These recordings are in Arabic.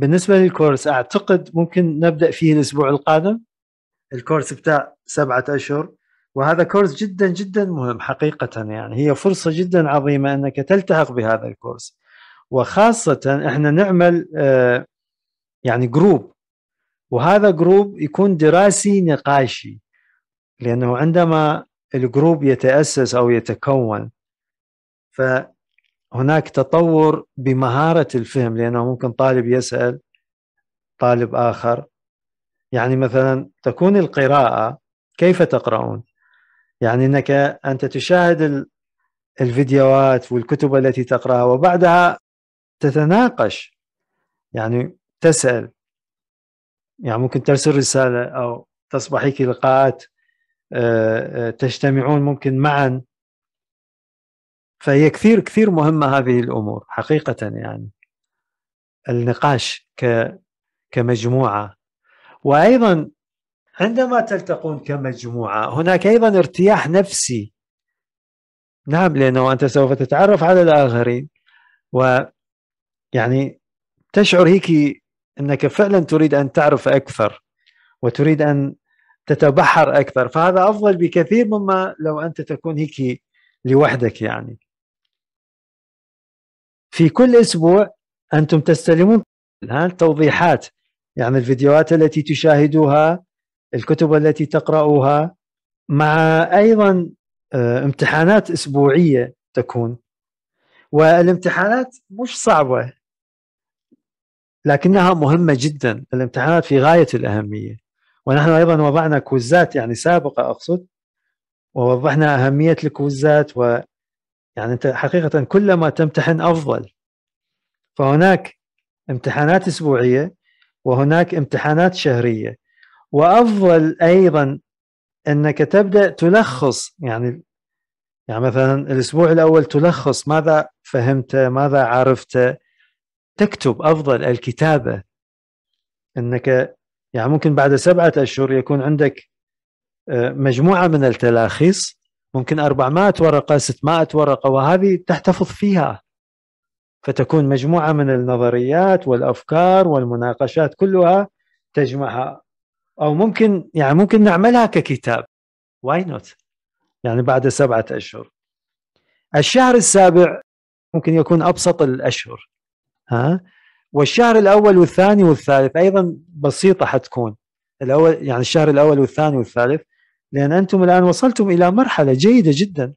بالنسبه للكورس اعتقد ممكن نبدا فيه الاسبوع القادم الكورس بتاع سبعه اشهر وهذا كورس جدا جدا مهم حقيقه يعني هي فرصه جدا عظيمه انك تلتحق بهذا الكورس وخاصه احنا نعمل آه، يعني جروب وهذا جروب يكون دراسي نقاشي لانه عندما الجروب يتاسس او يتكون ف هناك تطور بمهارة الفهم لأنه ممكن طالب يسأل طالب آخر يعني مثلا تكون القراءة كيف تقرؤون يعني أنك أنت تشاهد الفيديوهات والكتب التي تقرأها وبعدها تتناقش يعني تسأل يعني ممكن ترسل رسالة أو تصبح هيك لقاءات آه، آه، تجتمعون ممكن معا فهي كثير كثير مهمة هذه الأمور حقيقة يعني النقاش ك كمجموعة وأيضا عندما تلتقون كمجموعة هناك أيضا ارتياح نفسي نعم لأنه أنت سوف تتعرف على الآخرين و يعني تشعر هيك أنك فعلا تريد أن تعرف أكثر وتريد أن تتبحر أكثر فهذا أفضل بكثير مما لو أنت تكون هيك لوحدك يعني في كل اسبوع انتم تستلمون الان توضيحات يعني الفيديوهات التي تشاهدوها الكتب التي تقرأوها مع أيضا آه، امتحانات أسبوعية تكون والامتحانات مش صعبة لكنها مهمة جدا الامتحانات في غاية الأهمية ونحن أيضا وضعنا كوزات يعني سابقة أقصد ووضحنا أهمية الكوزات و يعني انت حقيقه كلما تمتحن افضل فهناك امتحانات اسبوعيه وهناك امتحانات شهريه وافضل ايضا انك تبدا تلخص يعني يعني مثلا الاسبوع الاول تلخص ماذا فهمته ماذا عرفته تكتب افضل الكتابه انك يعني ممكن بعد سبعه اشهر يكون عندك آه، مجموعه من التلاخيص ممكن 400 ورقه 600 ورقه وهذه تحتفظ فيها فتكون مجموعه من النظريات والافكار والمناقشات كلها تجمعها او ممكن يعني ممكن نعملها ككتاب واي نوت يعني بعد سبعه اشهر الشهر السابع ممكن يكون ابسط الاشهر ها والشهر الاول والثاني والثالث ايضا بسيطه حتكون الاول يعني الشهر الاول والثاني والثالث لأن أنتم الآن وصلتم إلى مرحلة جيدة جدا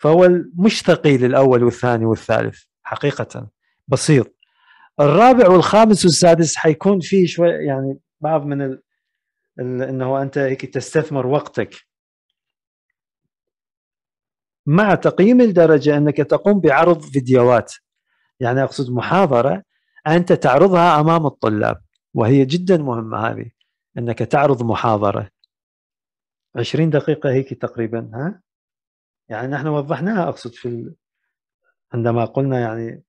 فهو مش ثقيل الأول والثاني والثالث حقيقة بسيط الرابع والخامس والسادس حيكون فيه شوي يعني بعض من ال... ال... انه انت هيك تستثمر وقتك مع تقييم الدرجه انك تقوم بعرض فيديوهات يعني اقصد محاضره انت تعرضها امام الطلاب وهي جدا مهمه هذه انك تعرض محاضره 20 دقيقة هيك تقريبا ها يعني نحن وضحناها أقصد في ال... عندما قلنا يعني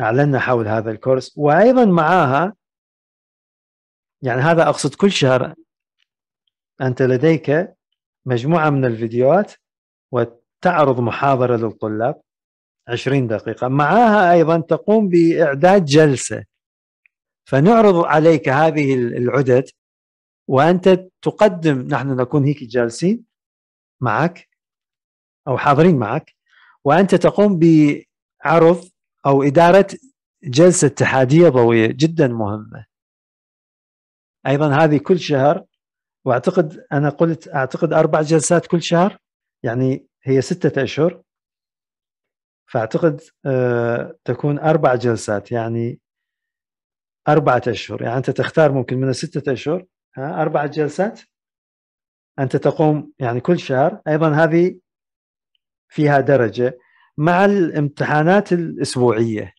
أعلنا حول هذا الكورس وأيضا معها يعني هذا أقصد كل شهر أنت لديك مجموعة من الفيديوهات وتعرض محاضرة للطلاب 20 دقيقة معها أيضا تقوم بإعداد جلسة فنعرض عليك هذه العدد وانت تقدم نحن نكون هيك جالسين معك او حاضرين معك وانت تقوم بعرض او اداره جلسه اتحاديه ضوئيه جدا مهمه ايضا هذه كل شهر واعتقد انا قلت اعتقد اربع جلسات كل شهر يعني هي سته اشهر فاعتقد آه، تكون اربع جلسات يعني اربعه اشهر يعني انت تختار ممكن من السته اشهر أربعة جلسات أنت تقوم يعني كل شهر أيضا هذه فيها درجة مع الامتحانات الأسبوعية